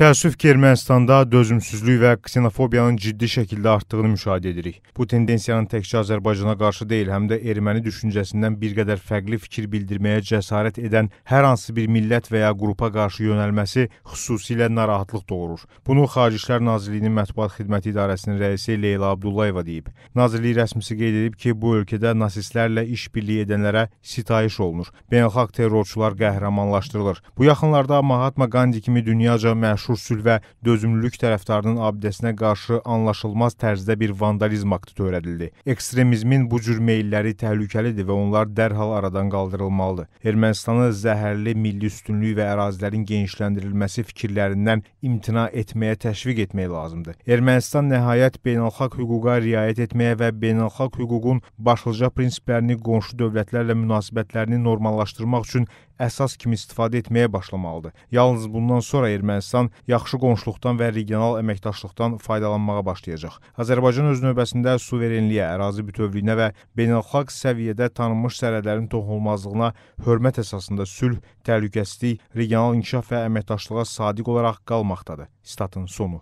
Təəssüf ki, Ermənistanda dözümsüzlük və ksenofobiyanın ciddi şəkildə artdığını müşahidə edirik. Bu tendensiyanın təkcə Azərbaycana qarşı deyil, həm də erməni düşüncəsindən bir qədər fərqli fikir bildirməyə cəsarət edən hər hansı bir millət və ya qrupa qarşı yönəlməsi xüsusilə narahatlıq doğurur. Bunu Xarici İşlər Nazirliyinin mətbuat xidməti idarəsinin rəisi Leyla Abdullayeva deyib. Nazirlik rəsmisi qeyd edib ki, bu ölkədə nasistlərlə işbirliyi edənlərə sitayiş olunur. Beynəlxalq terrorçular qəhrəmanlaşdırılır. Bu yaxınlarda Mahatma Gandhi kimi dünyaca məşhur sülh və dözümlülük tərəfdarının abidəsinə qarşı anlaşılmaz tərzdə bir vandalizm aktı törədildi. Ekstremizmin bu cür meylləri təhlükəlidir və onlar dərhal aradan qaldırılmalıdır. Ermənistanı zəhərli milli üstünlük və ərazilərin genişləndirilməsi fikirlərindən imtina etməyə təşviq etmək lazımdır. Ermənistan nəhayət beynəlxalq hüquqa riayət etməyə və beynəlxalq hüququn başlıca prinsiplərini qonşu dövlətlərlə münasibətlərini normallaşdırmaq üçün əsas kimi istifadə etməyə başlamalıdır. Yalnız bundan sonra Ermənistan Azərbaycan yaxşı qonşuluqdan və regional əməkdaşlıqdan faydalanmağa başlayacaq. Azərbaycan öz növbəsində suverenliyə, ərazi bütövlüyünə və beynəlxalq səviyyədə tanınmış sərhədlərin toxunulmazlığına hörmət əsasında sülh, təhlükəsizlik, regional inkişaf və əməkdaşlığa sadiq olaraq qalmaqdadır. Statın sonu.